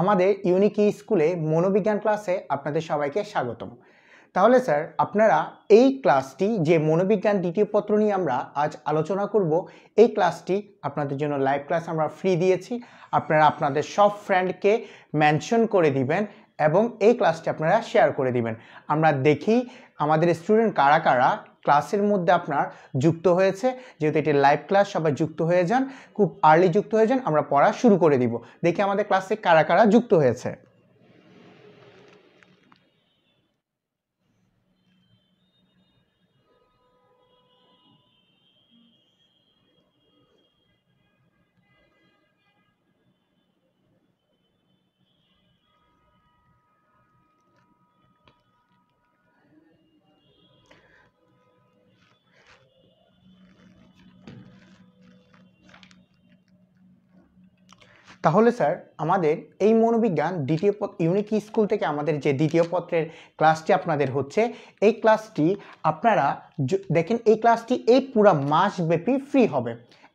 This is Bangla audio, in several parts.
আমাদের ইউনিকি স্কুলে মনোবিজ্ঞান ক্লাসে আপনাদের সবাইকে স্বাগতম তাহলে স্যার আপনারা এই ক্লাসটি যে মনোবিজ্ঞান দ্বিতীয় পত্র নিয়ে আমরা আজ আলোচনা করব এই ক্লাসটি আপনাদের জন্য লাইভ ক্লাস আমরা ফ্রি দিয়েছি আপনারা আপনাদের সব ফ্রেন্ডকে মেনশন করে দিবেন এবং এই ক্লাসটি আপনারা শেয়ার করে দিবেন আমরা দেখি আমাদের স্টুডেন্ট কারা কারা ক্লাসের মধ্যে আপনার যুক্ত হয়েছে যেহেতু এটি লাইভ ক্লাস সবাই যুক্ত হয়ে যান খুব আর্লি যুক্ত হয়ে যান আমরা পড়া শুরু করে দিব দেখি আমাদের ক্লাসে কারা কারা যুক্ত হয়েছে তাহলে স্যার আমাদের এই মনোবিজ্ঞান দ্বিতীয় পথ ইউনিক স্কুল থেকে আমাদের যে দ্বিতীয় পত্রের ক্লাসটি আপনাদের হচ্ছে এই ক্লাসটি আপনারা দেখেন এই ক্লাসটি এই পুরো মাসব্যাপী ফ্রি হবে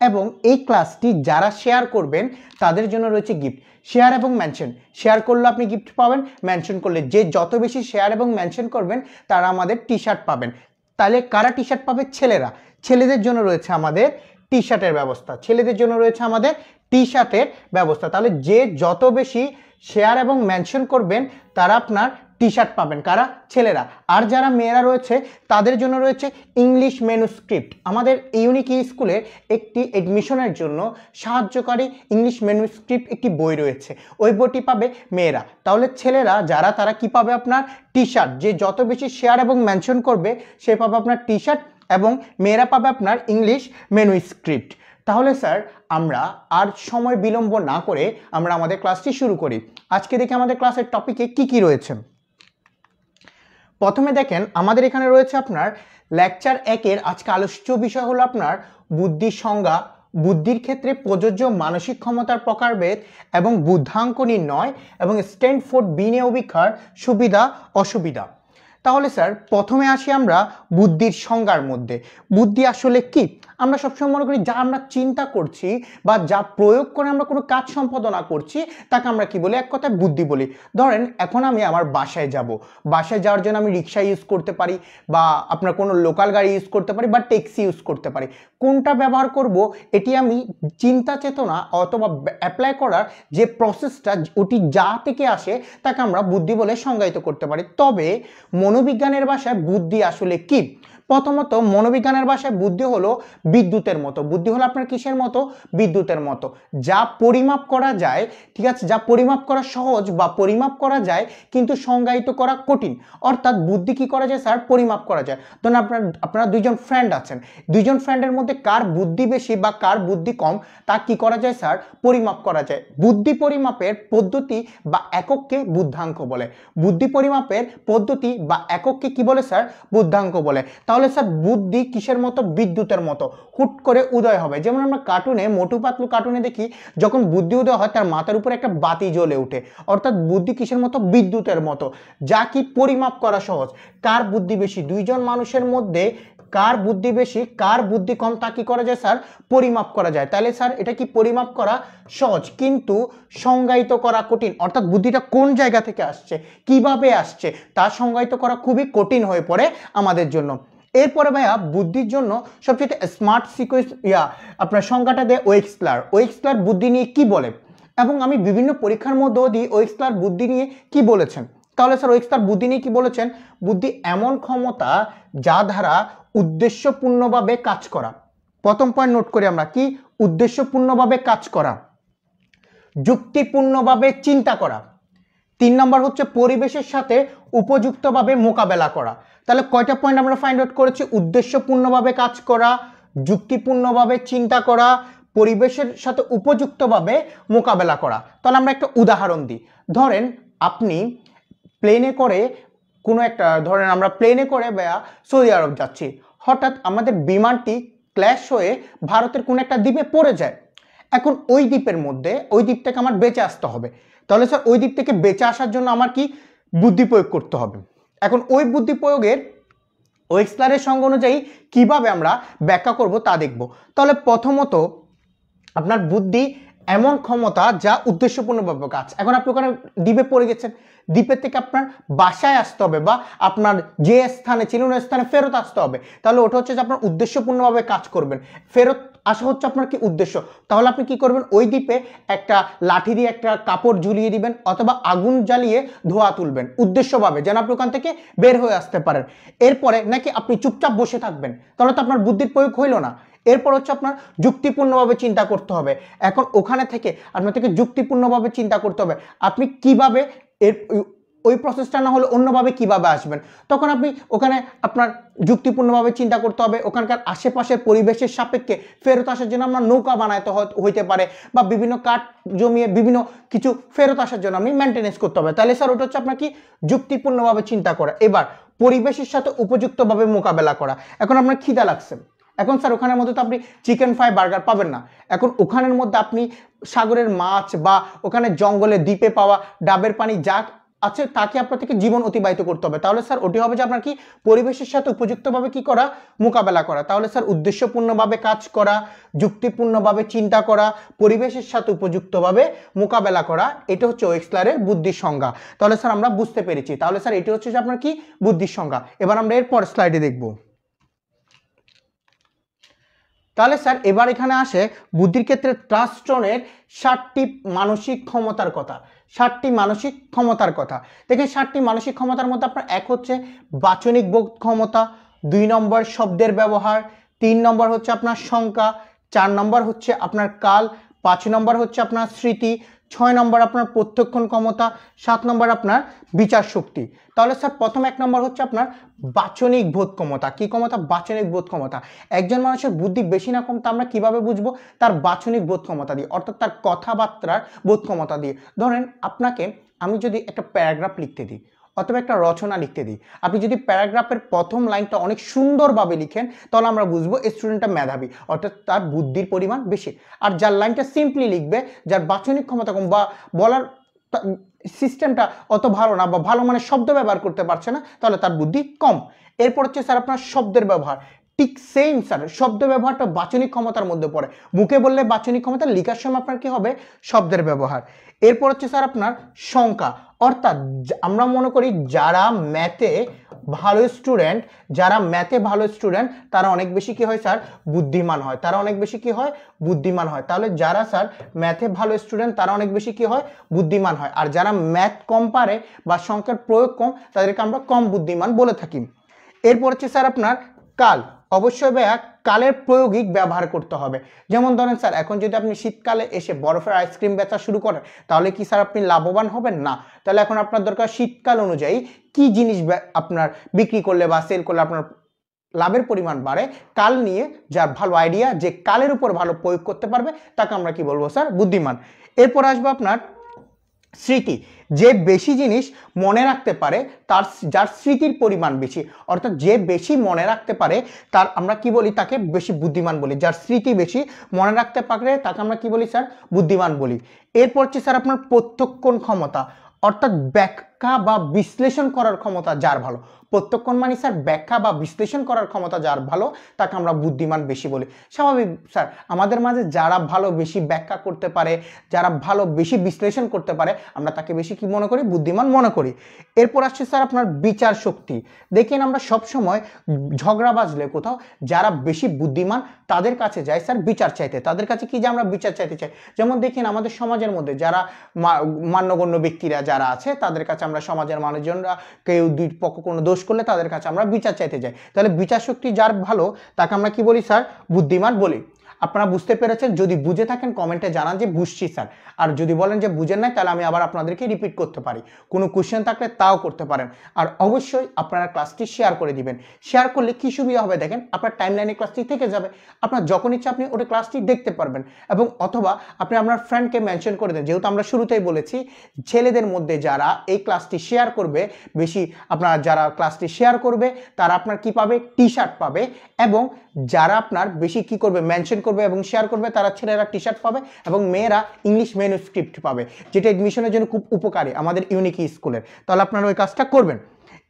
এবং এই ক্লাসটি যারা শেয়ার করবেন তাদের জন্য রয়েছে গিফট শেয়ার এবং মেনশন শেয়ার করলে আপনি গিফট পাবেন মেনশন করলে যে যত বেশি শেয়ার এবং মেনশন করবেন তারা আমাদের টি শার্ট পাবেন তাহলে কারা টি শার্ট পাবে ছেলেরা ছেলেদের জন্য রয়েছে আমাদের টি শার্টের ব্যবস্থা ছেলেদের জন্য রয়েছে আমাদের টি শার্টের ব্যবস্থা তাহলে যে যত বেশি শেয়ার এবং মেনশন করবেন তারা আপনার টি শার্ট পাবেন কারা ছেলেরা আর যারা মেয়েরা রয়েছে তাদের জন্য রয়েছে ইংলিশ মেনুস্ক্রিপ্ট আমাদের ইউনিক স্কুলে একটি এডমিশনের জন্য সাহায্যকারী ইংলিশ মেনুস্ক্রিপ্ট একটি বই রয়েছে ওই বইটি পাবে মেয়েরা তাহলে ছেলেরা যারা তারা কি পাবে আপনার টি শার্ট যে যত বেশি শেয়ার এবং মেনশন করবে সে পাবে আপনার টি শার্ট এবং মেয়েরা পাবে আপনার ইংলিশ মেনুস্ক্রিপ্ট তাহলে স্যার আমরা আর সময় বিলম্ব না করে আমরা আমাদের ক্লাসটি শুরু করি আজকে দেখি আমাদের ক্লাসের টপিকে কি কি রয়েছে প্রথমে দেখেন আমাদের এখানে রয়েছে আপনার লেকচার একের আজকে আলোচ্য বিষয় হলো আপনার বুদ্ধির সংজ্ঞা বুদ্ধির ক্ষেত্রে প্রযোজ্য মানসিক ক্ষমতার প্রকারভেদ এবং বুদ্ধাঙ্ক নির্ণয় এবং স্ট্যান্ডফোর্ড অভিক্ষার সুবিধা অসুবিধা তাহলে স্যার প্রথমে আসি আমরা বুদ্ধির সংজ্ঞার মধ্যে বুদ্ধি আসলে কি আমরা সবসময় মনে করি যা আমরা চিন্তা করছি বা যা প্রয়োগ করে আমরা কোনো কাজ সম্পাদনা করছি তাকে আমরা কি বলি এক কথায় বুদ্ধি বলি ধরেন এখন আমি আমার বাসায় যাব বাসায় যাওয়ার জন্য আমি রিক্সা ইউজ করতে পারি বা আপনার কোনো লোকাল গাড়ি ইউজ করতে পারি বা ট্যাক্সি ইউজ করতে পারি কোনটা ব্যবহার করব এটি আমি চিন্তা চেতনা অথবা অ্যাপ্লাই করার যে প্রসেসটা ওটি যা থেকে আসে তাকে আমরা বুদ্ধি বলে সংজ্ঞায়িত করতে পারি তবে মনোবিজ্ঞানের ভাষায় বুদ্ধি আসলে কী প্রথমত মনোবিজ্ঞানের ভাষায় বুদ্ধি হলো বিদ্যুতের মতো বুদ্ধি হলো আপনার কিসের মতো বিদ্যুতের মতো যা পরিমাপ করা যায় ঠিক আছে যা পরিমাপ করা সহজ বা পরিমাপ করা যায় কিন্তু সংজ্ঞায়িত করা কঠিন অর্থাৎ বুদ্ধি কি করা যায় স্যার পরিমাপ করা যায় ধরুন আপনার আপনারা দুইজন ফ্রেন্ড আছেন দুইজন ফ্রেন্ডের মধ্যে কার বুদ্ধি বেশি বা কার বুদ্ধি কম তা কি করা যায় স্যার পরিমাপ করা যায় বুদ্ধি পরিমাপের পদ্ধতি বা এককে বুদ্ধাঙ্ক বলে বুদ্ধি পরিমাপের পদ্ধতি বা এককে কি বলে স্যার বুদ্ধাঙ্ক বলে তাহলে তাহলে স্যার বুদ্ধি কিসের মতো বিদ্যুতের মতো হুট করে উদয় হবে যেমন আমরা কার্টুনে মোটু পাতলু কার্টুনে দেখি যখন বুদ্ধি উদয় হয় তার মাথার উপরে একটা বাতি জ্বলে উঠে অর্থাৎ বুদ্ধি কিসের মতো বিদ্যুতের মতো যা কি পরিমাপ করা সহজ কার বুদ্ধি বেশি দুইজন মানুষের মধ্যে কার বুদ্ধি বেশি কার বুদ্ধি কম তা কি করা যায় স্যার পরিমাপ করা যায় তাহলে স্যার এটা কি পরিমাপ করা সহজ কিন্তু সংজ্ঞায়িত করা কঠিন অর্থাৎ বুদ্ধিটা কোন জায়গা থেকে আসছে কিভাবে আসছে তা সংজ্ঞায়িত করা খুবই কঠিন হয়ে পড়ে আমাদের জন্য এরপরে ভাইয়া বুদ্ধির জন্য সবচেয়ে স্মার্ট সিকুয়েন্স ইয়া আপনার সংখ্যাটা দেয় ওয়েক্সপ্লার ওয়েক্সপ্লার বুদ্ধি নিয়ে কি বলে এবং আমি বিভিন্ন পরীক্ষার মধ্যেও দিই ওয়েক্সপ্লার বুদ্ধি নিয়ে কি বলেছেন তাহলে স্যার ওয়েক্সপ্লার বুদ্ধি নিয়ে কি বলেছেন বুদ্ধি এমন ক্ষমতা যা দ্বারা উদ্দেশ্যপূর্ণভাবে কাজ করা প্রথম পয়েন্ট নোট করি আমরা কি উদ্দেশ্যপূর্ণভাবে কাজ করা যুক্তিপূর্ণভাবে চিন্তা করা তিন নম্বর হচ্ছে পরিবেশের সাথে উপযুক্তভাবে মোকাবেলা করা তাহলে কয়টা পয়েন্ট আমরা ফাইন্ড আউট করেছি উদ্দেশ্যপূর্ণভাবে কাজ করা যুক্তিপূর্ণভাবে চিন্তা করা পরিবেশের সাথে উপযুক্তভাবে মোকাবেলা করা তাহলে আমরা একটা উদাহরণ দিই ধরেন আপনি প্লেনে করে কোনো একটা ধরেন আমরা প্লেনে করে বা সৌদি আরব যাচ্ছি হঠাৎ আমাদের বিমানটি ক্ল্যাশ হয়ে ভারতের কোনো একটা দ্বীপে পড়ে যায় এখন ওই দ্বীপের মধ্যে ওই দ্বীপটাকে আমার বেঁচে আসতে হবে তাহলে স্যার ওই দ্বীপ থেকে বেঁচে আসার জন্য আমার কি বুদ্ধি প্রয়োগ করতে হবে এখন ওই বুদ্ধি প্রয়োগের ওয়েক্সলারের সঙ্গ অনুযায়ী কীভাবে আমরা ব্যাখ্যা করব তা দেখব তাহলে প্রথমত আপনার বুদ্ধি এমন ক্ষমতা যা উদ্দেশ্যপূর্ণভাবে কাজ এখন আপনি ওখানে দ্বীপে পড়ে গেছেন দ্বীপের থেকে আপনার বাসায় আসতে হবে বা আপনার যে স্থানে ছিলেন ওই স্থানে ফেরত আসতে হবে তাহলে ওটা হচ্ছে যে আপনার উদ্দেশ্যপূর্ণভাবে কাজ করবেন ফেরত আসা হচ্ছে আপনার কি উদ্দেশ্য তাহলে আপনি কি করবেন ওই দ্বীপে একটা লাঠি দিয়ে একটা কাপড় ঝুলিয়ে দিবেন অথবা আগুন জ্বালিয়ে ধোয়া তুলবেন উদ্দেশ্যভাবে যেন আপনি ওখান থেকে বের হয়ে আসতে পারেন এরপরে নাকি আপনি চুপচাপ বসে থাকবেন তাহলে তো আপনার বুদ্ধির প্রয়োগ হইল না এরপর হচ্ছে আপনার যুক্তিপূর্ণভাবে চিন্তা করতে হবে এখন ওখানে থেকে আপনার থেকে যুক্তিপূর্ণভাবে চিন্তা করতে হবে আপনি কিভাবে এর ওই প্রসেসটা না হলে অন্যভাবে কিভাবে আসবেন তখন আপনি ওখানে আপনার যুক্তিপূর্ণভাবে চিন্তা করতে হবে ওখানকার আশেপাশের পরিবেশের সাপেক্ষে ফেরত আসার জন্য আমরা নৌকা বানাইতে হইতে পারে বা বিভিন্ন কাঠ জমিয়ে বিভিন্ন কিছু ফেরত আসার জন্য আপনি মেনটেনেন্স করতে হবে তাহলে স্যার ওটা হচ্ছে আপনার কি যুক্তিপূর্ণভাবে চিন্তা করা এবার পরিবেশের সাথে উপযুক্তভাবে মোকাবেলা করা এখন আপনার খিদা লাগছে এখন স্যার ওখানের মধ্যে তো আপনি চিকেন ফ্রাই বার্গার পাবেন না এখন ওখানের মধ্যে আপনি সাগরের মাছ বা ওখানে জঙ্গলে দ্বীপে পাওয়া ডাবের পানি যা আছে আচ্ছা, তাকে আপনাকে জীবন অতিবাহিত করতে হবে তাহলে স্যার ওটি হবে যে আপনার কি পরিবেশের সাথে উপযুক্তভাবে কি করা মোকাবেলা করা তাহলে স্যার উদ্দেশ্যপূর্ণভাবে কাজ করা যুক্তিপূর্ণভাবে চিন্তা করা পরিবেশের সাথে উপযুক্তভাবে মোকাবেলা করা এটা হচ্ছে ওয়েক্সলারের বুদ্ধির সংজ্ঞা তাহলে স্যার আমরা বুঝতে পেরেছি তাহলে স্যার এটি হচ্ছে যে আপনার কি বুদ্ধির সংজ্ঞা এবার আমরা এরপর স্লাইডে দেখবো তাহলে স্যার এবার এখানে আসে বুদ্ধির ক্ষেত্রে ট্রাস্টনের ষাটটি মানসিক ক্ষমতার কথা ষাটটি মানসিক ক্ষমতার কথা দেখেন ষাটটি মানসিক ক্ষমতার মধ্যে আপনার এক হচ্ছে বাচনিক বোধ ক্ষমতা দুই নম্বর শব্দের ব্যবহার তিন নম্বর হচ্ছে আপনার সংখ্যা চার নম্বর হচ্ছে আপনার কাল পাঁচ নম্বর হচ্ছে আপনার স্মৃতি ছয় নম্বর আপনার প্রত্যক্ষণ ক্ষমতা সাত নম্বর আপনার বিচার শক্তি তাহলে স্যার প্রথম এক নম্বর হচ্ছে আপনার বাচনিক বোধ ক্ষমতা কী ক্ষমতা বাচনিক বোধ ক্ষমতা একজন মানুষের বুদ্ধি বেশি না কম তা আমরা কীভাবে বুঝবো তার বাচনিক বোধ ক্ষমতা দিয়ে অর্থাৎ তার কথাবার্তার বোধ ক্ষমতা দিয়ে ধরেন আপনাকে আমি যদি একটা প্যারাগ্রাফ লিখতে দিই অথবা একটা রচনা লিখতে দিই আপনি যদি প্যারাগ্রাফের প্রথম লাইনটা অনেক সুন্দরভাবে লিখেন তাহলে আমরা বুঝবো স্টুডেন্টটা মেধাবী অর্থাৎ তার বুদ্ধির পরিমাণ বেশি আর যার লাইনটা সিম্পলি লিখবে যার বাচনিক ক্ষমতা কম বা বলার সিস্টেমটা অত ভালো না বা ভালো মানে শব্দ ব্যবহার করতে পারছে না তাহলে তার বুদ্ধি কম এরপর হচ্ছে স্যার আপনার শব্দের ব্যবহার ঠিক সেম স্যার শব্দ ব্যবহারটা বাচনিক ক্ষমতার মধ্যে পড়ে মুখে বললে বাচনিক ক্ষমতা লিখার সময় আপনার কি হবে শব্দের ব্যবহার এরপর হচ্ছে স্যার আপনার সংখ্যা অর্থাৎ আমরা মনে করি যারা ম্যাথে ভালো স্টুডেন্ট যারা ম্যাথে ভালো স্টুডেন্ট তারা অনেক বেশি কি হয় স্যার বুদ্ধিমান হয় তারা অনেক বেশি কি হয় বুদ্ধিমান হয় তাহলে যারা স্যার ম্যাথে ভালো স্টুডেন্ট তারা অনেক বেশি কি হয় বুদ্ধিমান হয় আর যারা ম্যাথ কম পারে বা সংখ্যার প্রয়োগ কম তাদেরকে আমরা কম বুদ্ধিমান বলে থাকি এরপর হচ্ছে স্যার আপনার কাল অবশ্যই ভাইয়া কালের প্রয়োগিক ব্যবহার করতে হবে যেমন ধরেন স্যার এখন যদি আপনি শীতকালে এসে বরফের আইসক্রিম বেচা শুরু করেন তাহলে কি স্যার আপনি লাভবান হবেন না তাহলে এখন আপনার দরকার শীতকাল অনুযায়ী কি জিনিস আপনার বিক্রি করলে বা সেল করলে আপনার লাভের পরিমাণ বাড়ে কাল নিয়ে যার ভালো আইডিয়া যে কালের উপর ভালো প্রয়োগ করতে পারবে তাকে আমরা কি বলবো স্যার বুদ্ধিমান এরপর আসবো আপনার স্মৃতি যে বেশি জিনিস মনে রাখতে পারে তার যার স্মৃতির পরিমাণ বেশি অর্থাৎ যে বেশি মনে রাখতে পারে তার আমরা কি বলি তাকে বেশি বুদ্ধিমান বলি যার স্মৃতি বেশি মনে রাখতে পারে তাকে আমরা কি বলি স্যার বুদ্ধিমান বলি এরপর হচ্ছে স্যার আপনার প্রত্যক্ষণ ক্ষমতা অর্থাৎ ব্যাক ব্যাখ্যা বা বিশ্লেষণ করার ক্ষমতা যার ভালো প্রত্যক্ষণ মানে স্যার ব্যাখ্যা বা বিশ্লেষণ করার ক্ষমতা যার ভালো তাকে আমরা বুদ্ধিমান বেশি বলি স্বাভাবিক স্যার আমাদের মাঝে যারা ভালো বেশি ব্যাখ্যা করতে পারে যারা ভালো বেশি বিশ্লেষণ করতে পারে আমরা তাকে বেশি কি মনে করি বুদ্ধিমান মনে করি এরপর আসছে স্যার আপনার বিচার শক্তি দেখেন আমরা সব সময় ঝগড়া বাজলে কোথাও যারা বেশি বুদ্ধিমান তাদের কাছে যায় স্যার বিচার চাইতে তাদের কাছে কি যে আমরা বিচার চাইতে চাই যেমন দেখেন আমাদের সমাজের মধ্যে যারা মান্যগণ্য ব্যক্তিরা যারা আছে তাদের কাছে আমরা সমাজের মানুষজনরা কেউ দুই পক্ষ কোনো দোষ করলে তাদের কাছে আমরা বিচার চাইতে যাই তাহলে বিচার শক্তি যার ভালো তাকে আমরা কি বলি স্যার বুদ্ধিমান বলি আপনারা বুঝতে পেরেছেন যদি বুঝে থাকেন কমেন্টে জানান যে বুঝছি স্যার আর যদি বলেন যে বুঝেন নাই তাহলে আমি আবার আপনাদেরকে রিপিট করতে পারি কোনো কোশ্চেন থাকলে তাও করতে পারেন আর অবশ্যই আপনারা ক্লাসটি শেয়ার করে দিবেন শেয়ার করলে কী সুবিধা হবে দেখেন আপনার টাইমলাইনে ক্লাসটি থেকে যাবে আপনার যখন ইচ্ছা আপনি ওটা ক্লাসটি দেখতে পারবেন এবং অথবা আপনি আপনার ফ্রেন্ডকে মেনশন করে দেন যেহেতু আমরা শুরুতেই বলেছি ছেলেদের মধ্যে যারা এই ক্লাসটি শেয়ার করবে বেশি আপনারা যারা ক্লাসটি শেয়ার করবে তারা আপনার কি পাবে টি শার্ট পাবে এবং যারা আপনার বেশি কি করবে মেনশন করবে এবং শেয়ার করবে তারা ছেলেরা টি শার্ট পাবে এবং মেয়েরা ইংলিশ মেনুস্ক্রিপ্ট পাবে যেটা এডমিশনের জন্য খুব উপকারী আমাদের ইউনিক স্কুলের তাহলে আপনারা ওই কাজটা করবেন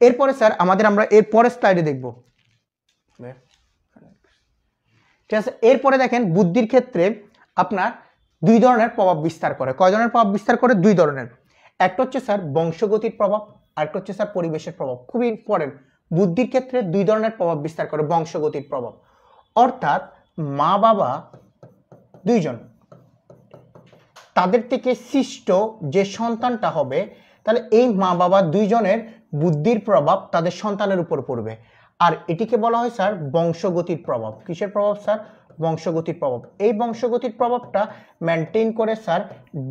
এরপরে স্যার আমাদের আমরা এর পরের স্লাইডে দেখব ঠিক আছে এরপরে দেখেন বুদ্ধির ক্ষেত্রে আপনার দুই ধরনের প্রভাব বিস্তার করে কয় ধরনের প্রভাব বিস্তার করে দুই ধরনের একটা হচ্ছে স্যার বংশগতির প্রভাব আরেকটা হচ্ছে স্যার পরিবেশের প্রভাব খুবই ইম্পর্টেন্ট বুদ্ধির ক্ষেত্রে দুই ধরনের প্রভাব বিস্তার করে বংশগতির প্রভাব অর্থাৎ মা বাবা দুইজন তাদের থেকে সৃষ্ট যে সন্তানটা হবে তাহলে এই মা বাবা দুইজনের বুদ্ধির প্রভাব তাদের সন্তানের উপর পড়বে আর এটিকে বলা হয় স্যার বংশগতির প্রভাব কিসের প্রভাব স্যার বংশগতির প্রভাব এই বংশগতির প্রভাবটা মেনটেন করে স্যার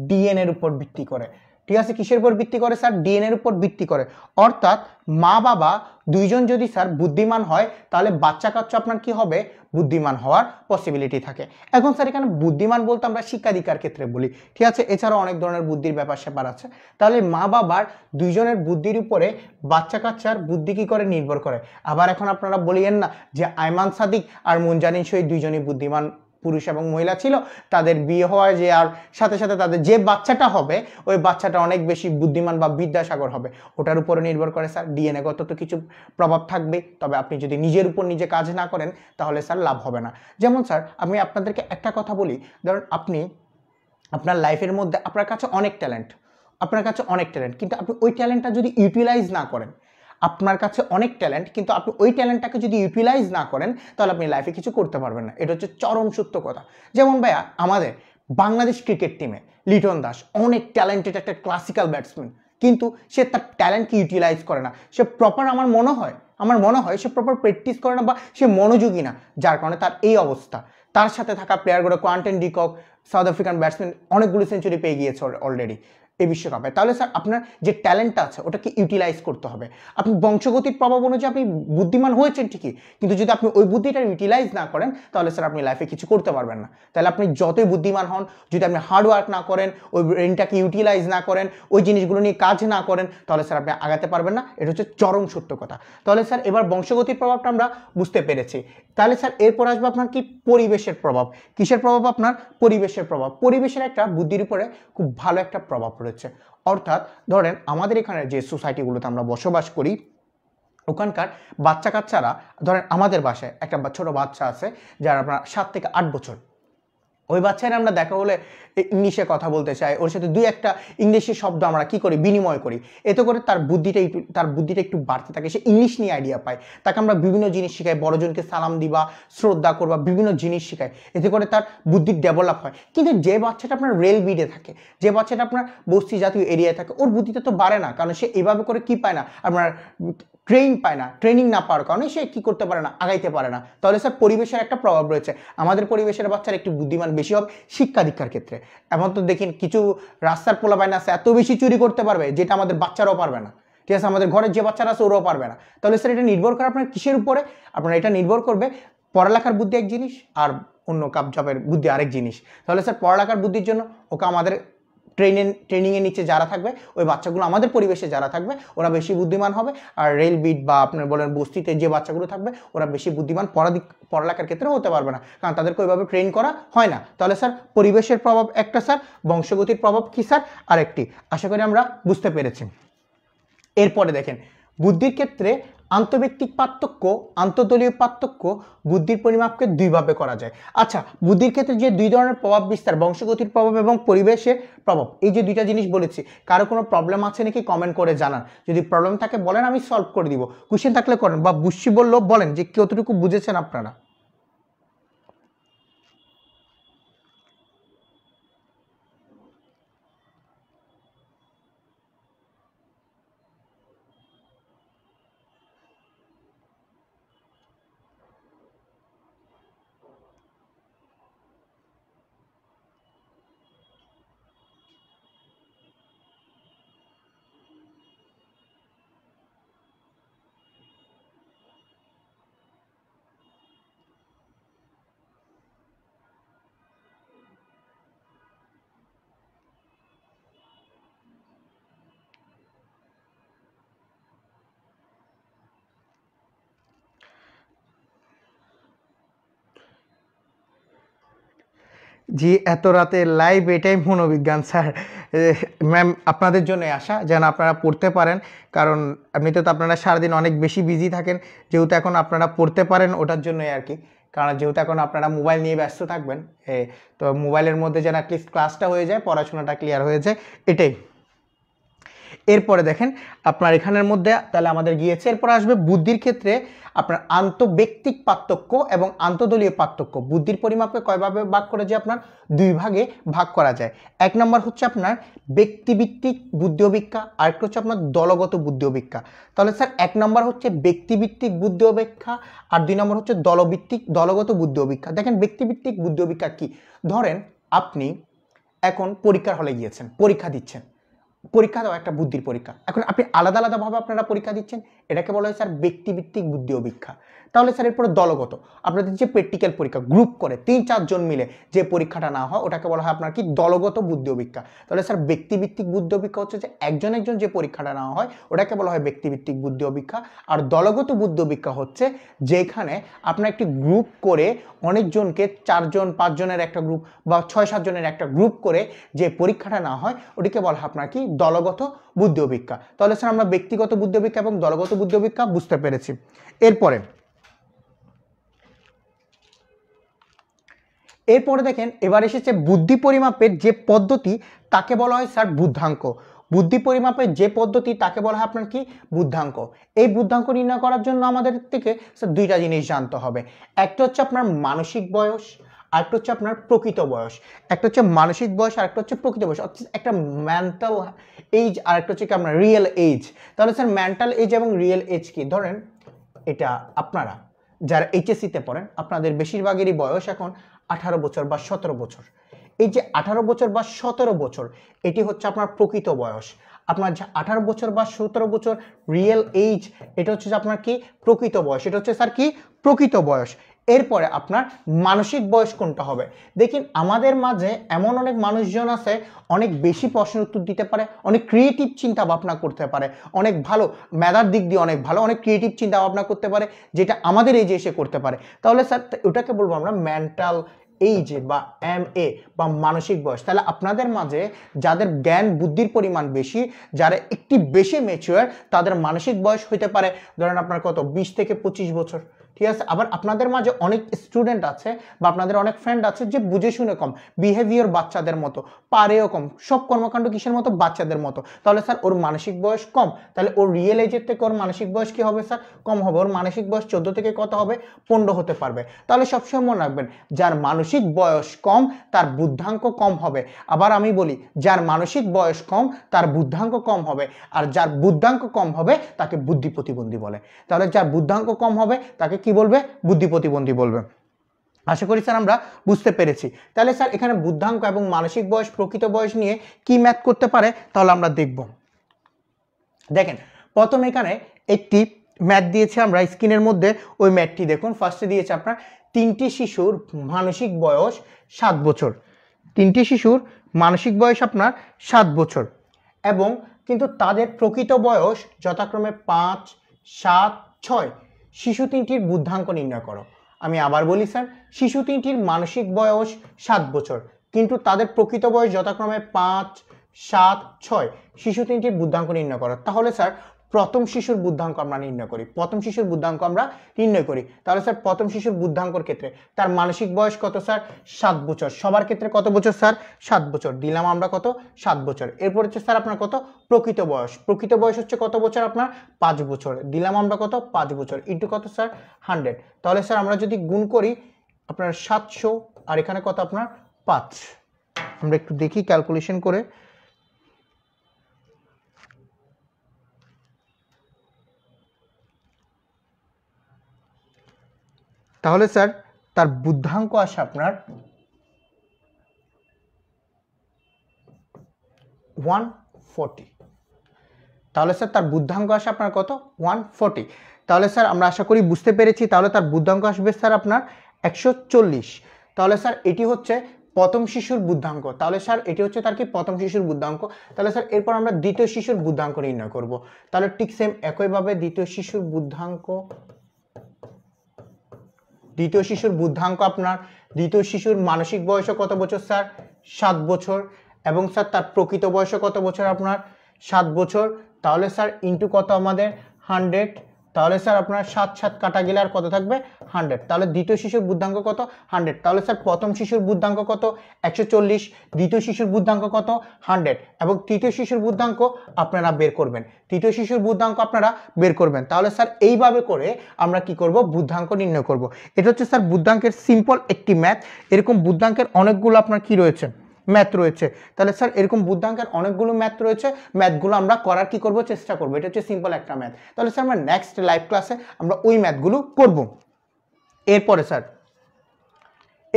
ডিএনএর উপর ভিত্তি করে ঠিক আছে কিসের উপর ভিত্তি করে স্যার এর উপর ভিত্তি করে অর্থাৎ মা বাবা দুইজন যদি স্যার বুদ্ধিমান হয় তাহলে বাচ্চা কাচ্চা আপনার কি হবে বুদ্ধিমান হওয়ার পসিবিলিটি থাকে এখন স্যার এখানে বুদ্ধিমান বলতে আমরা শিক্ষাধিকার ক্ষেত্রে বলি ঠিক আছে এছাড়াও অনেক ধরনের বুদ্ধির ব্যাপার স্যাপার আছে তাহলে মা বাবার দুইজনের বুদ্ধির উপরে বাচ্চা কাচ্চার বুদ্ধি কি করে নির্ভর করে আবার এখন আপনারা বলিয়েন না যে আয়মান সাদিক আর মুনজানিন শহীদ দুইজনই বুদ্ধিমান পুরুষ এবং মহিলা ছিল তাদের বিয়ে হওয়ায় যে আর সাথে সাথে তাদের যে বাচ্চাটা হবে ওই বাচ্চাটা অনেক বেশি বুদ্ধিমান বা বিদ্যাসাগর হবে ওটার উপরে নির্ভর করে স্যার গত তো কিছু প্রভাব থাকবে তবে আপনি যদি নিজের উপর নিজে কাজ না করেন তাহলে স্যার লাভ হবে না যেমন স্যার আমি আপনাদেরকে একটা কথা বলি ধরুন আপনি আপনার লাইফের মধ্যে আপনার কাছে অনেক ট্যালেন্ট আপনার কাছে অনেক ট্যালেন্ট কিন্তু আপনি ওই ট্যালেন্টটা যদি ইউটিলাইজ না করেন আপনার কাছে অনেক ট্যালেন্ট কিন্তু আপনি ওই ট্যালেন্টটাকে যদি ইউটিলাইজ না করেন তাহলে আপনি লাইফে কিছু করতে পারবেন না এটা হচ্ছে চরম সত্য কথা যেমন ভাইয়া আমাদের বাংলাদেশ ক্রিকেট টিমে লিটন দাস অনেক ট্যালেন্টেড একটা ক্লাসিক্যাল ব্যাটসম্যান কিন্তু সে তার ট্যালেন্টকে ইউটিলাইজ করে না সে প্রপার আমার মনে হয় আমার মনে হয় সে প্রপার প্র্যাকটিস করে না বা সে মনোযোগী না যার কারণে তার এই অবস্থা তার সাথে থাকা প্লেয়ারগুলো Quinton de Kock South African batsman অনেকগুলো সেঞ্চুরি পেয়ে গিয়েছে অলরেডি এই বিশ্বকাপে তাহলে স্যার আপনার যে ট্যালেন্টটা আছে ওটাকে ইউটিলাইজ করতে হবে আপনি বংশগতির প্রভাব অনুযায়ী আপনি বুদ্ধিমান হয়েছেন ঠিকই কিন্তু যদি আপনি ওই বুদ্ধিটা ইউটিলাইজ না করেন তাহলে স্যার আপনি লাইফে কিছু করতে পারবেন না তাহলে আপনি যতই বুদ্ধিমান হন যদি আপনি হার্ড ওয়ার্ক না করেন ওই ব্রেনটাকে ইউটিলাইজ না করেন ওই জিনিসগুলো নিয়ে কাজ না করেন তাহলে স্যার আপনি আগাতে পারবেন না এটা হচ্ছে চরম সত্য কথা তাহলে স্যার এবার বংশগতির প্রভাবটা আমরা বুঝতে পেরেছি তাহলে স্যার এরপর আসবে আপনার কি পরিবেশের প্রভাব কিসের প্রভাব আপনার পরিবেশের প্রভাব পরিবেশের একটা বুদ্ধির উপরে খুব ভালো একটা প্রভাব রয়েছে হচ্ছে অর্থাৎ ধরেন আমাদের এখানে যে সোসাইটিগুলোতে আমরা বসবাস করি ওখানকার বাচ্চা কাচ্চারা ধরেন আমাদের বাসায় একটা ছোটো বাচ্চা আছে যার আপনার সাত থেকে আট বছর ওই বাচ্চারা আমরা দেখা হলে ইংলিশে কথা বলতে চাই ওর সাথে দুই একটা ইংলিশের শব্দ আমরা কি করি বিনিময় করি এতে করে তার বুদ্ধিটা একটু তার বুদ্ধিটা একটু বাড়তে থাকে সে ইংলিশ নিয়ে আইডিয়া পায় তাকে আমরা বিভিন্ন জিনিস শেখাই বড়জনকে সালাম দিবা শ্রদ্ধা করবা বিভিন্ন জিনিস শেখাই এতে করে তার বুদ্ধির ডেভেলপ হয় কিন্তু যে বাচ্চাটা আপনার রেল বিডে থাকে যে বাচ্চাটা আপনার বস্তি জাতীয় এরিয়ায় থাকে ওর বুদ্ধিটা তো বাড়ে না কারণ সে এভাবে করে কি পায় না আপনার ট্রেন পায় না ট্রেনিং না পাওয়ার কারণে সে কী করতে পারে না আগাইতে পারে না তাহলে স্যার পরিবেশের একটা প্রভাব রয়েছে আমাদের পরিবেশের বাচ্চার একটু বুদ্ধিমান বেশি হবে শিক্ষা দীক্ষার ক্ষেত্রে এমন তো দেখেন কিছু রাস্তার পোলা পায় না এত বেশি চুরি করতে পারবে যেটা আমাদের বাচ্চারাও পারবে না ঠিক আছে আমাদের ঘরের যে বাচ্চারা আছে ওরাও পারবে না তাহলে স্যার এটা নির্ভর করে আপনার কিসের উপরে আপনার এটা নির্ভর করবে পড়ালেখার বুদ্ধি এক জিনিস আর অন্য কাপ জবের বুদ্ধি আরেক জিনিস তাহলে স্যার পড়ালেখার বুদ্ধির জন্য ওকে আমাদের ট্রেনে ট্রেনিংয়ে নিচে যারা থাকবে ওই বাচ্চাগুলো আমাদের পরিবেশে যারা থাকবে ওরা বেশি বুদ্ধিমান হবে আর রেল বিট বা আপনার বলেন বস্তিতে যে বাচ্চাগুলো থাকবে ওরা বেশি বুদ্ধিমান পড়া দিক পড়ালেখার ক্ষেত্রে হতে পারবে না কারণ তাদেরকে ওইভাবে ট্রেন করা হয় না তাহলে স্যার পরিবেশের প্রভাব একটা স্যার বংশগতির প্রভাব কী স্যার আরেকটি আশা করি আমরা বুঝতে পেরেছি এরপরে দেখেন বুদ্ধির ক্ষেত্রে আন্তঃব্যক্তিক পার্থক্য আন্তঃদলীয় পার্থক্য বুদ্ধির পরিমাপকে দুইভাবে করা যায় আচ্ছা বুদ্ধির ক্ষেত্রে যে দুই ধরনের প্রভাব বিস্তার বংশগতির প্রভাব এবং পরিবেশের প্রভাব এই যে দুইটা জিনিস বলেছি কারো কোনো প্রবলেম আছে নাকি কমেন্ট করে জানান যদি প্রবলেম থাকে বলেন আমি সলভ করে দিব কোশ্চেন থাকলে করেন বা বুঝছি বললো বলেন যে কতটুকু বুঝেছেন আপনারা জি এত রাতে লাইভ এটাই মনোবিজ্ঞান স্যার ম্যাম আপনাদের জন্য আসা যেন আপনারা পড়তে পারেন কারণ এমনিতে তো আপনারা সারাদিন অনেক বেশি বিজি থাকেন যেহেতু এখন আপনারা পড়তে পারেন ওটার জন্যই আর কি কারণ যেহেতু এখন আপনারা মোবাইল নিয়ে ব্যস্ত থাকবেন তো মোবাইলের মধ্যে যেন অ্যাটলিস্ট ক্লাসটা হয়ে যায় পড়াশোনাটা ক্লিয়ার হয়ে যায় এটাই এরপরে দেখেন আপনার এখানের মধ্যে তাহলে আমাদের গিয়েছে এরপর আসবে বুদ্ধির ক্ষেত্রে আপনার আন্তব্যক্তিক পার্থক্য এবং আন্তদলীয় পার্থক্য বুদ্ধির পরিমাপকে কয়ভাবে ভাগ করা যায় আপনার দুই ভাগে ভাগ করা যায় এক নম্বর হচ্ছে আপনার ব্যক্তিভিত্তিক বুদ্ধি অভিজ্ঞা আরেকটা হচ্ছে আপনার দলগত বুদ্ধি অভিজ্ঞা তাহলে স্যার এক নম্বর হচ্ছে ব্যক্তিভিত্তিক বুদ্ধি অপেক্ষা আর দুই নম্বর হচ্ছে দলভিত্তিক দলগত বুদ্ধি অভিজ্ঞা দেখেন ব্যক্তিভিত্তিক বুদ্ধি অভিজ্ঞা কী ধরেন আপনি এখন পরীক্ষার হলে গিয়েছেন পরীক্ষা দিচ্ছেন পরীক্ষা দাও একটা বুদ্ধির পরীক্ষা এখন আপনি আলাদা আলাদাভাবে আপনারা পরীক্ষা দিচ্ছেন এটাকে বলা হয় স্যার ব্যক্তিভিত্তিক বুদ্ধি অভীক্ষা তাহলে স্যার এরপরে দলগত আপনাদের যে প্র্যাকটিক্যাল পরীক্ষা গ্রুপ করে তিন চারজন মিলে যে পরীক্ষাটা না হয় ওটাকে বলা হয় আপনার কি দলগত বুদ্ধি অভিজ্ঞা তাহলে স্যার ব্যক্তিভিত্তিক বুদ্ধি অভিজ্ঞা হচ্ছে যে একজন একজন যে পরীক্ষাটা নেওয়া হয় ওটাকে বলা হয় ব্যক্তিভিত্তিক বুদ্ধি অভিজ্ঞা আর দলগত বুদ্ধি অভিজ্ঞা হচ্ছে যেখানে আপনার একটি গ্রুপ করে অনেকজনকে চারজন পাঁচজনের একটা গ্রুপ বা ছয় সাতজনের একটা গ্রুপ করে যে পরীক্ষাটা না হয় ওটিকে বলা হয় আপনার কি দলগত বুদ্ধি অভিজ্ঞা তাহলে স্যার আমরা ব্যক্তিগত বুদ্ধি অভিজ্ঞা এবং দলগত বুদ্ধি অভিজ্ঞা বুঝতে পেরেছি এরপরে এরপরে দেখেন এবার এসেছে বুদ্ধি পরিমাপের যে পদ্ধতি তাকে বলা হয় স্যার বুদ্ধাঙ্ক বুদ্ধি পরিমাপের যে পদ্ধতি তাকে বলা হয় আপনার কি বুদ্ধাঙ্ক এই বুদ্ধাঙ্ক নির্ণয় করার জন্য আমাদের থেকে স্যার দুইটা জিনিস জানতে হবে একটা হচ্ছে আপনার মানসিক বয়স আরেকটা হচ্ছে আপনার প্রকৃত বয়স একটা হচ্ছে মানসিক বয়স আর একটা হচ্ছে প্রকৃত বয়স অর্থাৎ একটা মেন্টাল এজ আর একটা হচ্ছে কি আপনার রিয়েল এজ তাহলে স্যার মেন্টাল এজ এবং রিয়েল এজ কি ধরেন এটা আপনারা যারা এইচএসসিতে পড়েন আপনাদের বেশিরভাগেরই বয়স এখন আঠারো বছর বা সতেরো বছর এই যে আঠারো বছর বা সতেরো বছর এটি হচ্ছে আপনার প্রকৃত বয়স আপনার যে আঠারো বছর বা সতেরো বছর রিয়েল এইজ এটা হচ্ছে আপনার কি প্রকৃত বয়স এটা হচ্ছে স্যার কি প্রকৃত বয়স এরপরে আপনার মানসিক বয়স কোনটা হবে দেখুন আমাদের মাঝে এমন অনেক মানুষজন আছে অনেক বেশি প্রশ্নের উত্তর দিতে পারে অনেক ক্রিয়েটিভ চিন্তা ভাবনা করতে পারে অনেক ভালো মেধার দিক দিয়ে অনেক ভালো অনেক ক্রিয়েটিভ চিন্তা ভাবনা করতে পারে যেটা আমাদের এই যে এসে করতে পারে তাহলে স্যার ওটাকে বলবো আমরা মেন্টাল এই যে বা এম এ বা মানসিক বয়স তাহলে আপনাদের মাঝে যাদের জ্ঞান বুদ্ধির পরিমাণ বেশি যারা একটি বেশি ম্যাচিওর তাদের মানসিক বয়স হতে পারে ধরেন আপনার কত বিশ থেকে পঁচিশ বছর ঠিক আছে আবার আপনাদের মাঝে অনেক স্টুডেন্ট আছে বা আপনাদের অনেক ফ্রেন্ড আছে যে বুঝে শুনে কম বিহেভিয়র বাচ্চাদের মতো পারেও কম সব কর্মকাণ্ড কিসের মতো বাচ্চাদের মতো তাহলে স্যার ওর মানসিক বয়স কম তাহলে ওর রিয়েল এজের থেকে ওর মানসিক বয়স কি হবে স্যার কম হবে ওর মানসিক বয়স চোদ্দ থেকে কত হবে পনেরো হতে পারবে তাহলে সবসময় মনে রাখবেন যার মানসিক বয়স কম তার বুদ্ধাঙ্ক কম হবে আবার আমি বলি যার মানসিক বয়স কম তার বুদ্ধাঙ্ক কম হবে আর যার বুদ্ধাঙ্ক কম হবে তাকে বুদ্ধি প্রতিবন্ধী বলে তাহলে যার বুদ্ধাঙ্ক কম হবে তাকে কি কি বলবে বুদ্ধি প্রতিবন্ধী বলবে আশা করি স্যার আমরা বুঝতে পেরেছি তাহলে স্যার এখানে বুদ্ধাঙ্ক এবং মানসিক বয়স প্রকৃত বয়স নিয়ে কি ম্যাথ করতে পারে তাহলে আমরা দেখব দেখেন প্রথম এখানে একটি ম্যাথ দিয়েছে আমরা স্ক্রিনের মধ্যে ওই ম্যাথটি দেখুন ফার্স্টে দিয়েছে আপনার তিনটি শিশুর মানসিক বয়স সাত বছর তিনটি শিশুর মানসিক বয়স আপনার সাত বছর এবং কিন্তু তাদের প্রকৃত বয়স যথাক্রমে পাঁচ সাত ছয় শিশু তিনটির বুদ্ধাঙ্ক নির্ণয় করো আমি আবার বলি স্যার শিশু তিনটির মানসিক বয়স সাত বছর কিন্তু তাদের প্রকৃত বয়স যথাক্রমে পাঁচ সাত ছয় শিশু তিনটির বুদ্ধাঙ্ক নির্ণয় করো তাহলে স্যার প্রথম শিশুর বুদ্ধাঙ্ক আমরা নির্ণয় করি প্রথম শিশুর বুদ্ধাঙ্ক আমরা নির্ণয় করি তাহলে স্যার প্রথম শিশুর বুদ্ধাঙ্কর ক্ষেত্রে তার মানসিক বয়স কত স্যার সাত বছর সবার ক্ষেত্রে কত বছর স্যার সাত বছর দিলাম আমরা কত সাত বছর এরপর হচ্ছে স্যার আপনার কত প্রকৃত বয়স প্রকৃত বয়স হচ্ছে কত বছর আপনার পাঁচ বছর দিলাম আমরা কত পাঁচ বছর ইন্টু কত স্যার হান্ড্রেড তাহলে স্যার আমরা যদি গুণ করি আপনার সাতশো আর এখানে কত আপনার পাঁচ আমরা একটু দেখি ক্যালকুলেশন করে তাহলে স্যার তার বুদ্ধাঙ্ক আসে আপনার ওয়ান তাহলে স্যার তার বুদ্ধাঙ্ক আসে আপনার কত ওয়ান তাহলে স্যার আমরা আশা করি বুঝতে পেরেছি তাহলে তার বুদ্ধাঙ্ক আসবে স্যার আপনার একশো চল্লিশ তাহলে স্যার এটি হচ্ছে প্রথম শিশুর বুদ্ধাঙ্ক তাহলে স্যার এটি হচ্ছে তার কি প্রথম শিশুর বুদ্ধাঙ্ক তাহলে স্যার এরপর আমরা দ্বিতীয় শিশুর বুদ্ধাঙ্ক নির্ণয় করব তাহলে ঠিক সেম একইভাবে দ্বিতীয় শিশুর বুদ্ধাঙ্ক দ্বিতীয় শিশুর বুদ্ধাঙ্ক আপনার দ্বিতীয় শিশুর মানসিক বয়স কত বছর স্যার সাত বছর এবং স্যার তার প্রকৃত বয়স কত বছর আপনার সাত বছর তাহলে স্যার ইন্টু কত আমাদের হান্ড্রেড তাহলে স্যার আপনার সাত সাত কাটা গেলে আর কত থাকবে হান্ড্রেড তাহলে দ্বিতীয় শিশুর বুদ্ধাঙ্ক কত হান্ড্রেড তাহলে স্যার প্রথম শিশুর বুদ্ধাঙ্ক কত একশো চল্লিশ দ্বিতীয় শিশুর বুদ্ধাঙ্ক কত হান্ড্রেড এবং তৃতীয় শিশুর বুদ্ধাঙ্ক আপনারা বের করবেন তৃতীয় শিশুর বুদ্ধাঙ্ক আপনারা বের করবেন তাহলে স্যার এইভাবে করে আমরা কি করব বুদ্ধাঙ্ক নির্ণয় করব এটা হচ্ছে স্যার বুদ্ধাঙ্কের সিম্পল একটি ম্যাথ এরকম বুদ্ধাঙ্কের অনেকগুলো আপনার কি রয়েছে ম্যাথ রয়েছে তাহলে স্যার এরকম বুদ্ধাঙ্কের অনেকগুলো ম্যাথ রয়েছে ম্যাথগুলো আমরা করার কি করব চেষ্টা করবো এটা হচ্ছে সিম্পল একটা ম্যাথ তাহলে স্যার আমরা নেক্সট লাইভ ক্লাসে আমরা ওই ম্যাথগুলো করব এরপরে স্যার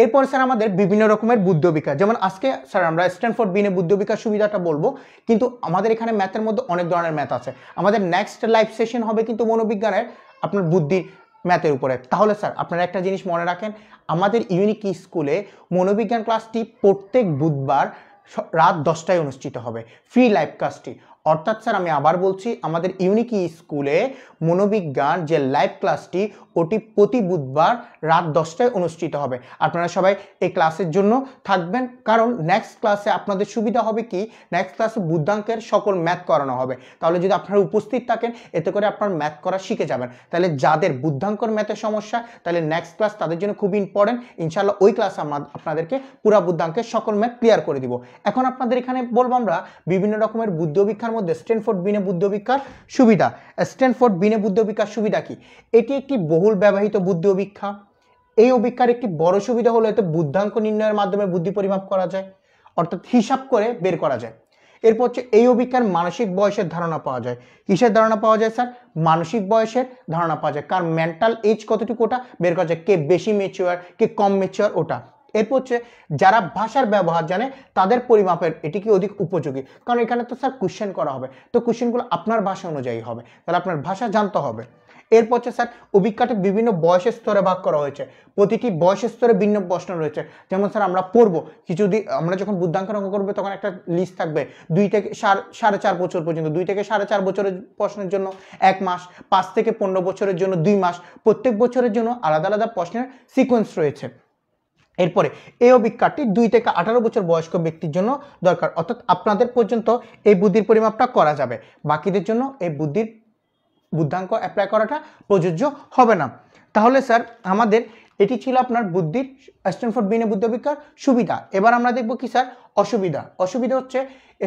এরপরে স্যার আমাদের বিভিন্ন রকমের বুদ্ধ বিকাশ যেমন আজকে স্যার আমরা স্ট্যানফোর্ড বিনে বুদ্ধ বিকাশ সুবিধাটা বলবো কিন্তু আমাদের এখানে ম্যাথের মধ্যে অনেক ধরনের ম্যাথ আছে আমাদের নেক্সট লাইভ সেশন হবে কিন্তু মনোবিজ্ঞানের আপনার বুদ্ধি ম্যাথের উপরে তাহলে স্যার আপনারা একটা জিনিস মনে রাখেন আমাদের ইউনিক স্কুলে মনোবিজ্ঞান ক্লাসটি প্রত্যেক বুধবার রাত দশটায় অনুষ্ঠিত হবে ফ্রি লাইভ ক্লাসটি অর্থাৎ স্যার আমি আবার বলছি আমাদের ইউনিকি স্কুলে মনোবিজ্ঞান যে লাইভ ক্লাসটি ওটি প্রতি বুধবার রাত দশটায় অনুষ্ঠিত হবে আপনারা সবাই এই ক্লাসের জন্য থাকবেন কারণ নেক্সট ক্লাসে আপনাদের সুবিধা হবে কি নেক্সট ক্লাসে বুদ্ধাঙ্কের সকল ম্যাথ করানো হবে তাহলে যদি আপনারা উপস্থিত থাকেন এতে করে আপনার ম্যাথ করা শিখে যাবেন তাহলে যাদের বুদ্ধাঙ্কর ম্যাথের সমস্যা তাহলে নেক্সট ক্লাস তাদের জন্য খুব ইম্পর্টেন্ট ইনশাল্লাহ ওই ক্লাসে আমরা আপনাদেরকে পুরা বুদ্ধাঙ্কের সকল ম্যাথ ক্লিয়ার করে দিব এখন আপনাদের এখানে বলবো আমরা বিভিন্ন রকমের বুদ্ধবিক্ষার মধ্যে স্ট্যানফোর্ড বিনে বুদ্ধবিক্ষার সুবিধা স্ট্যানফোর্ড বিনে বুদ্ধবিক্ষার সুবিধা কি এটি একটি বহু বহুল ব্যবহৃত বুদ্ধি অভিক্ষা এই অভিক্ষার একটি বড় সুবিধা হলো এতে বুদ্ধাঙ্ক নির্ণয়ের মাধ্যমে বুদ্ধি পরিমাপ করা যায় অর্থাৎ হিসাব করে বের করা যায় এরপর হচ্ছে এই অভিজ্ঞার মানসিক বয়সের ধারণা পাওয়া যায় কিসের ধারণা পাওয়া যায় স্যার মানসিক বয়সের ধারণা পাওয়া যায় কার মেন্টাল এজ কতটুকু ওটা বের করা যায় কে বেশি মেচিওর কে কম মেচিওর ওটা এরপর হচ্ছে যারা ভাষার ব্যবহার জানে তাদের পরিমাপের এটি কি অধিক উপযোগী কারণ এখানে তো স্যার কোশ্চেন করা হবে তো কোশ্চেনগুলো আপনার ভাষা অনুযায়ী হবে তাহলে আপনার ভাষা জানতে হবে এরপর হচ্ছে স্যার অভিজ্ঞাটা বিভিন্ন বয়সের স্তরে ভাগ করা হয়েছে প্রতিটি বয়সের স্তরে ভিন্ন প্রশ্ন রয়েছে যেমন স্যার আমরা পড়বো কিছু আমরা যখন বুদ্ধাঙ্কন অঙ্ক করবো তখন একটা লিস্ট থাকবে দুই থেকে সাড়ে চার বছর পর্যন্ত দুই থেকে সাড়ে চার বছরের প্রশ্নের জন্য এক মাস পাঁচ থেকে পনেরো বছরের জন্য দুই মাস প্রত্যেক বছরের জন্য আলাদা আলাদা প্রশ্নের সিকোয়েন্স রয়েছে এরপরে এই অভিজ্ঞাটি দুই থেকে আঠারো বছর বয়স্ক ব্যক্তির জন্য দরকার অর্থাৎ আপনাদের পর্যন্ত এই বুদ্ধির পরিমাপটা করা যাবে বাকিদের জন্য এই বুদ্ধির বুদ্ধাঙ্ক অ্যাপ্লাই করাটা প্রযোজ্য হবে না তাহলে স্যার আমাদের এটি ছিল আপনার বুদ্ধির স্ট্যানফোর্ড বিনে বুদ্ধবিজ্ঞান সুবিধা এবার আমরা দেখব কি স্যার অসুবিধা অসুবিধা হচ্ছে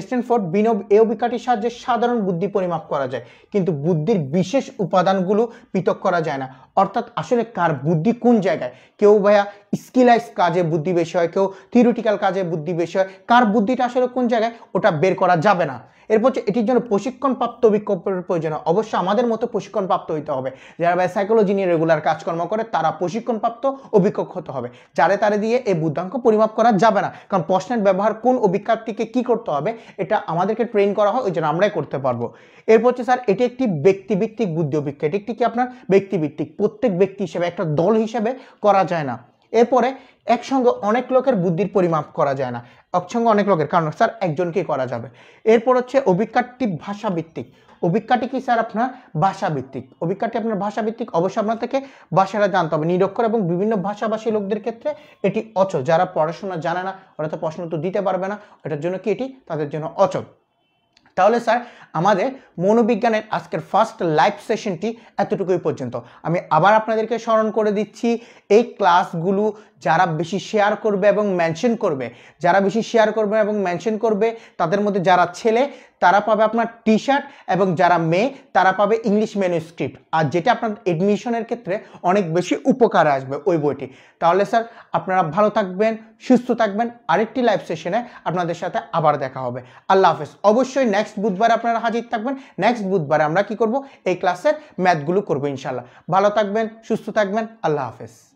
স্ট্যানফোর্ড বিনব এ অভিজ্ঞতাটির সাহায্যে সাধারণ বুদ্ধি পরিমাপ করা যায় কিন্তু বুদ্ধির বিশেষ উপাদানগুলো পৃথক করা যায় না অর্থাৎ আসলে কার বুদ্ধি কোন জায়গায় কেউ ভাইয়া স্কিলাইজ কাজে বুদ্ধি বেশি হয় কেউ থিওরিটিক্যাল কাজে বুদ্ধি বেশি হয় কার বুদ্ধিটা আসলে কোন জায়গায় ওটা বের করা যাবে না এরপর হচ্ছে এটির জন্য প্রশিক্ষণপ্রাপ্ত বিজ্ঞপ্তির প্রয়োজন হয় অবশ্য আমাদের মতো প্রশিক্ষণপ্রাপ্ত হইতে হবে যারা ভাই সাইকোলজি নিয়ে রেগুলার কাজকর্ম করে তারা প্রশিক্ষণপ্রাপ্ত অভিজ্ঞ হতে হবে যারে তারে দিয়ে এই বুদ্ধাঙ্ক পরিমাপ করা যাবে না কারণ প্রশ্নের ব্যবহার কোন অভিজ্ঞার্থীকে কি করতে হবে এটা আমাদেরকে ট্রেন করা হয় ওই জন্য আমরাই করতে পারবো এরপর হচ্ছে স্যার এটি একটি ব্যক্তিভিত্তিক বুদ্ধি অভিক্ষা এটি একটি কি আপনার ব্যক্তিভিত্তিক প্রত্যেক ব্যক্তি হিসেবে একটা দল হিসেবে করা যায় না এরপরে একসঙ্গে অনেক লোকের বুদ্ধির পরিমাপ করা যায় না একসঙ্গে অনেক লোকের কারণ স্যার একজনকেই করা যাবে এরপর হচ্ছে অভিজ্ঞার্থী ভাষাভিত্তিক অভিজ্ঞাটি কি স্যার আপনার ভাষাভিত্তিক অভিজ্ঞাটি আপনার ভাষাভিত্তিক অবশ্যই আপনার থেকে ভাষাটা জানতে হবে নিরক্ষর এবং বিভিন্ন ভাষাভাষী লোকদের ক্ষেত্রে এটি অচল যারা পড়াশোনা জানে না ওরা তো প্রশ্ন তো দিতে পারবে না এটার জন্য কি এটি তাদের জন্য অচল তাহলে স্যার আমাদের মনোবিজ্ঞানের আজকের ফার্স্ট লাইভ সেশনটি এতটুকুই পর্যন্ত আমি আবার আপনাদেরকে স্মরণ করে দিচ্ছি এই ক্লাসগুলো যারা বেশি শেয়ার করবে এবং মেনশন করবে যারা বেশি শেয়ার করবে এবং মেনশন করবে তাদের মধ্যে যারা ছেলে তারা পাবে আপনার টি শার্ট এবং যারা মেয়ে তারা পাবে ইংলিশ ম্যানুস্ক্রিপ্ট আর যেটা আপনার এডমিশনের ক্ষেত্রে অনেক বেশি উপকার আসবে ওই বইটি তাহলে স্যার আপনারা ভালো থাকবেন সুস্থ থাকবেন আরেকটি লাইভ সেশনে আপনাদের সাথে আবার দেখা হবে আল্লাহ হাফেজ অবশ্যই নেক্সট বুধবার আপনারা হাজির থাকবেন নেক্সট বুধবারে আমরা কি করব এই ক্লাসের ম্যাথগুলো করবো ইনশাল্লাহ ভালো থাকবেন সুস্থ থাকবেন আল্লাহ হাফেজ